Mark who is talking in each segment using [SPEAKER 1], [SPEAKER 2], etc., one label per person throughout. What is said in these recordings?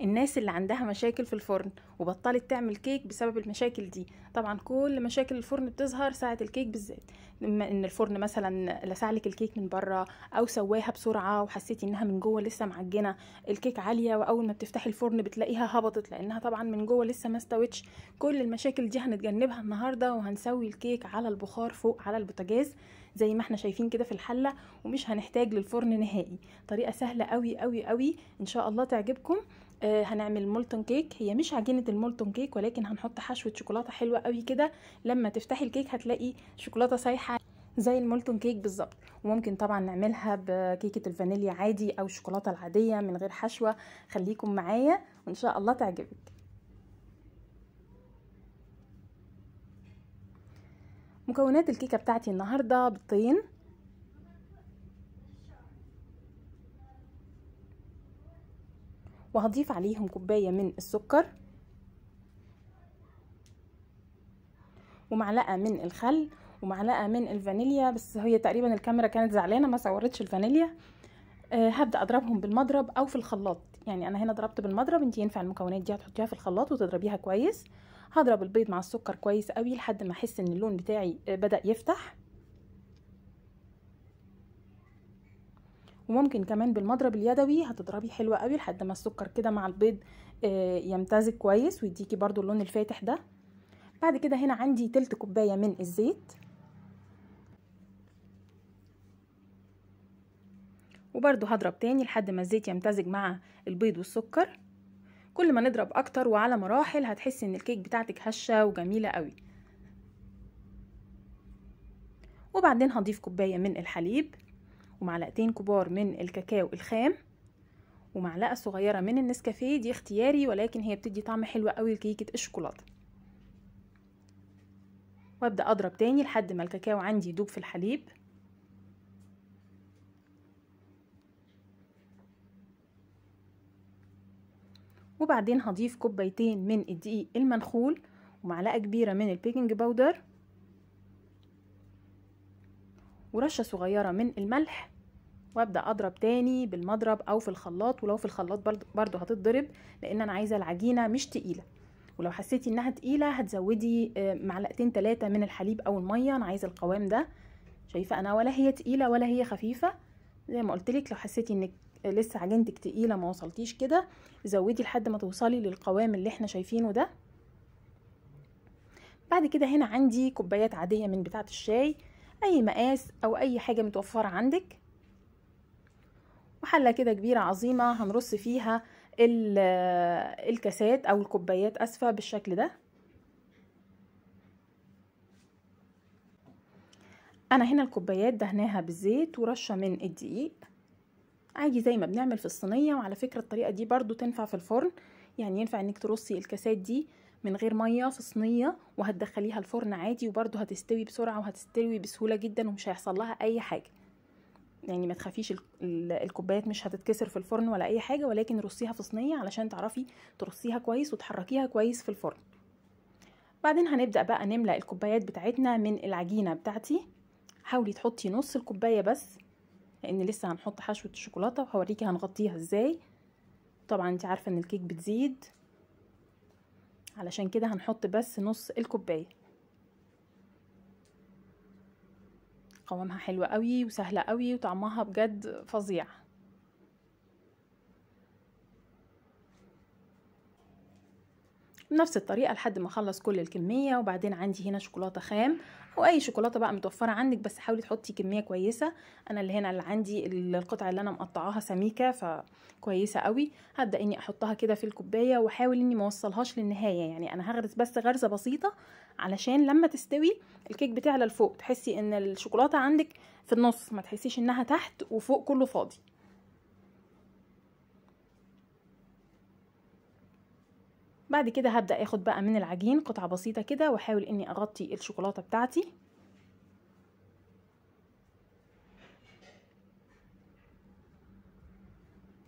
[SPEAKER 1] الناس اللي عندها مشاكل في الفرن وبطلت تعمل كيك بسبب المشاكل دي طبعا كل مشاكل الفرن بتظهر ساعة الكيك بالذات ان الفرن مثلا لسعلك الكيك من بره او سواها بسرعه وحسيتي انها من جوه لسه معجنه الكيك عاليه واول ما بتفتحي الفرن بتلاقيها هبطت لانها طبعا من جوه لسه ما استوتش كل المشاكل دي هنتجنبها النهارده وهنسوي الكيك على البخار فوق على البوتاجاز زي ما احنا شايفين كده في الحله ومش هنحتاج للفرن نهائي طريقه سهله قوي قوي قوي ان شاء الله تعجبكم آه، هنعمل مولتون كيك هي مش عجينه المولتون كيك ولكن هنحط حشوه شوكولاته حلوه قوي كده لما تفتحي الكيك هتلاقي شوكولاته سايحه زي المولتون كيك بالظبط وممكن طبعا نعملها بكيكه الفانيليا عادي او الشوكولاته العاديه من غير حشوه خليكم معايا وان شاء الله تعجبك مكونات الكيكه بتاعتي النهارده بيضتين وهضيف عليهم كوبايه من السكر ومعلقه من الخل ومعلقه من الفانيليا بس هي تقريبا الكاميرا كانت زعلانه ما صورتش الفانيليا آه، هبدا اضربهم بالمضرب او في الخلاط يعني انا هنا ضربت بالمضرب انت ينفع المكونات دي هتحطيها في الخلاط وتضربيها كويس هضرب البيض مع السكر كويس قوي لحد ما احس ان اللون بتاعي آه، بدا يفتح وممكن كمان بالمضرب اليدوي هتضربي حلوة قوي لحد ما السكر كده مع البيض آه، يمتزج كويس ويديكي برضو اللون الفاتح ده بعد كده هنا عندي تلت كوباية من الزيت وبرده هضرب تاني لحد ما الزيت يمتزج مع البيض والسكر كل ما نضرب اكتر وعلى مراحل هتحسي ان الكيك بتاعتك هشه وجميله قوي وبعدين هضيف كوبايه من الحليب ومعلقتين كبار من الكاكاو الخام ومعلقه صغيره من النسكافيه دي اختياري ولكن هي بتدي طعم حلو قوي لكيكه الشوكولاته وابدا اضرب تاني لحد ما الكاكاو عندي يدوب في الحليب وبعدين هضيف كوبايتين من الدقيق المنخول ومعلقة كبيرة من البيكنج باودر ورشة صغيرة من الملح وابدأ اضرب تاني بالمضرب او في الخلاط ولو في الخلاط برضو هتتضرب لان انا عايزة العجينة مش تقيلة ولو حسيتي انها تقيلة هتزودي آه، معلقتين تلاتة من الحليب او المية انا عايزة القوام ده شايفة انا ولا هي تقيلة ولا هي خفيفة زي ما قلتلك لو حسيتي انك لسه عجينتك تقيله ما وصلتيش كده زودي لحد ما توصلي للقوام اللي احنا شايفينه ده بعد كده هنا عندي كوبايات عاديه من بتاعه الشاي اي مقاس او اي حاجه متوفره عندك وحله كده كبيره عظيمه هنرص فيها آه، الكاسات او الكوبايات اسفه بالشكل ده انا هنا الكوبايات دهناها بالزيت ورشه من الدقيق عادي زي ما بنعمل في الصينية وعلى فكرة الطريقة دي برضو تنفع في الفرن يعني ينفع انك ترصي الكاسات دي من غير مية في صينية وهتدخليها الفرن عادي وبرضو هتستوي بسرعة وهتستوي بسهولة جدا ومش هيحصل لها اي حاجة يعني ما تخافيش الكوبايات مش هتتكسر في الفرن ولا اي حاجة ولكن رصيها في صينية علشان تعرفي ترصيها كويس وتحركيها كويس في الفرن بعدين هنبدأ بقى نملأ الكوبايات بتاعتنا من العجينة بتاعتي حاولي تحطي نص الكوباية بس لان لسه هنحط حشوه الشوكولاته وهوريكي هنغطيها ازاي طبعا انت عارفه ان الكيك بتزيد علشان كده هنحط بس نص الكوبايه قوامها حلو قوي وسهله قوي وطعمها بجد فظيع بنفس الطريقة لحد ما اخلص كل الكمية وبعدين عندي هنا شوكولاتة خام او اي شوكولاتة بقى متوفرة عندك بس حاولي تحطي كمية كويسة انا اللي هنا اللي عندي القطعة اللي انا مقطعاها سميكة فكويسة قوي هبدأ اني احطها كده في الكوباية واحاول اني موصلهاش للنهاية يعني انا هغرز بس غرزة بسيطة علشان لما تستوي الكيك بتعلى لفوق تحسي ان الشوكولاتة عندك في النص ما تحسيش انها تحت وفوق كله فاضي بعد كده هبدأ اخد بقى من العجين قطعة بسيطة كده واحاول اني اغطي الشوكولاتة بتاعتي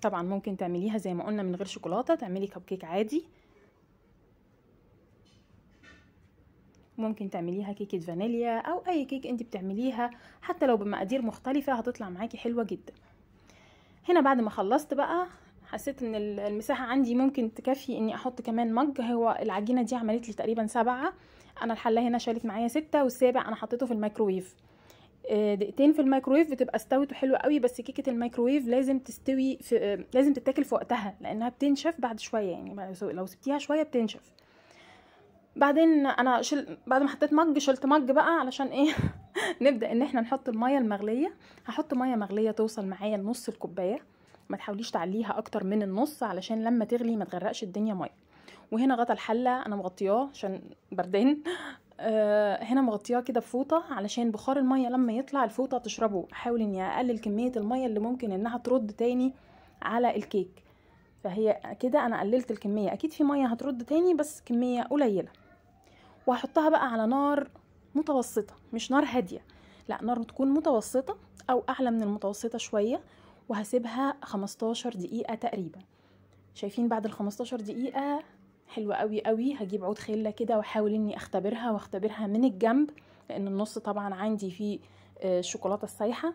[SPEAKER 1] طبعا ممكن تعمليها زي ما قلنا من غير شوكولاتة تعملي كب كيك عادي ممكن تعمليها كيكة فانيليا او اي كيك انت بتعمليها حتى لو بمقادير مختلفة هتطلع معاكي حلوة جدا هنا بعد ما خلصت بقى حسيت ان المساحة عندي ممكن تكفي اني احط كمان مج هو العجينة دي عملت لي تقريبا سبعة انا الحلة هنا شالت معايا ستة والسابع انا حطيته في الميكرويف آه، دقيقتين في الميكرويف بتبقى استوت وحلوه قوي بس كيكه الميكرويف لازم تستوي في آه، لازم تتاكل في وقتها لانها بتنشف بعد شويه يعني لو سبتيها شويه بتنشف بعدين انا شل... بعد ما حطيت مج شلت مج بقى علشان ايه نبدا ان احنا نحط الميه المغليه هحط ميه مغليه توصل معايا لنص الكوبايه ما تحاوليش تعليها اكتر من النص علشان لما تغلي ما تغرقش الدنيا ميه وهنا غطا الحله انا مغطياه عشان بردان آه هنا مغطياه كده بفوطه علشان بخار الميه لما يطلع الفوطه تشربه احاول اني اقلل كميه الميه اللي ممكن انها ترد تاني على الكيك فهي كده انا قللت الكميه اكيد في ميه هترد تاني بس كميه قليله وهحطها بقى على نار متوسطه مش نار هاديه لا نار تكون متوسطه او اعلى من المتوسطه شويه وهسيبها 15 دقيقة تقريبا شايفين بعد ال 15 دقيقة حلوة قوي قوي هجيب عود خله كده واحاول اني اختبرها واختبرها من الجنب لان النص طبعا عندي فيه آه، الشوكولاتة السايحة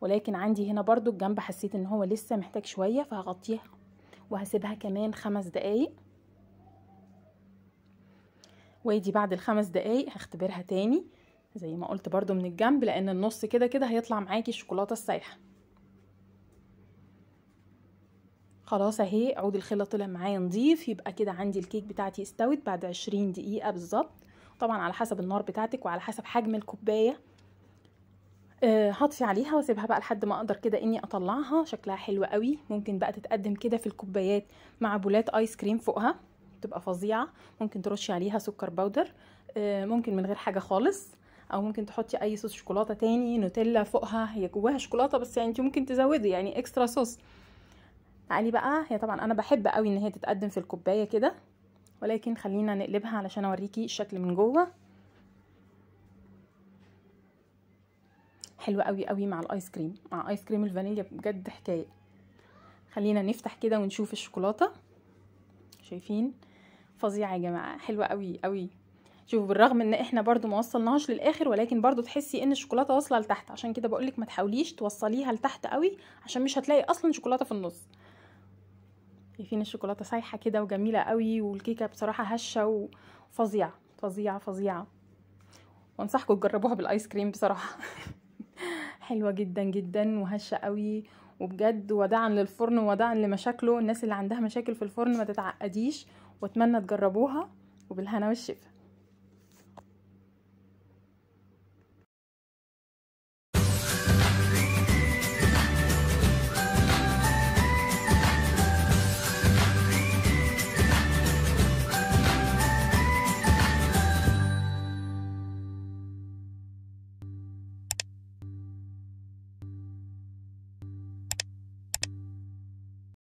[SPEAKER 1] ولكن عندي هنا برضو الجنب حسيت ان هو لسه محتاج شوية فهغطيها وهسيبها كمان خمس دقايق وادي بعد الخمس دقايق هختبرها تاني زي ما قلت برضو من الجنب لان النص كده كده هيطلع معاكي الشوكولاتة السايحة خلاص اهي عود الخله طلع معايا نضيف يبقى كده عندي الكيك بتاعتي استوت بعد عشرين دقيقه بالظبط طبعا على حسب النار بتاعتك وعلى حسب حجم الكوبايه آه، هطفي عليها واسيبها بقى لحد ما اقدر كده اني اطلعها شكلها حلو قوي ممكن بقى تتقدم كده في الكوبايات مع بولات ايس كريم فوقها تبقى فظيعه ممكن ترشي عليها سكر باودر آه، ممكن من غير حاجه خالص او ممكن تحطي اي صوص شوكولاته تاني نوتيلا فوقها هي جواها شوكولاته بس يعني انت ممكن تزودي يعني اكسترا صوص تعالي بقى هي طبعا انا بحب قوي ان هي تتقدم في الكوبايه كده ولكن خلينا نقلبها علشان اوريكي الشكل من جوه حلوه قوي قوي مع الايس كريم مع ايس كريم الفانيليا بجد حكايه خلينا نفتح كده ونشوف الشوكولاته شايفين فظيعه يا جماعه حلوه قوي قوي شوفوا بالرغم ان احنا برضو ما وصلناهاش للاخر ولكن برضو تحسي ان الشوكولاته واصله لتحت عشان كده بقولك ما تحاوليش توصليها لتحت قوي عشان مش هتلاقي اصلا شوكولاته في النص شايفين الشوكولاته سايحه كده وجميله قوي والكيكه بصراحه هشه وفظيعه فظيعه فظيعه وانصحكم تجربوها بالايس كريم بصراحه حلوه جدا جدا وهشه قوي وبجد وداعا للفرن ووداعا لمشاكله الناس اللي عندها مشاكل في الفرن ما تتعقديش واتمنى تجربوها وبالهنا والشفا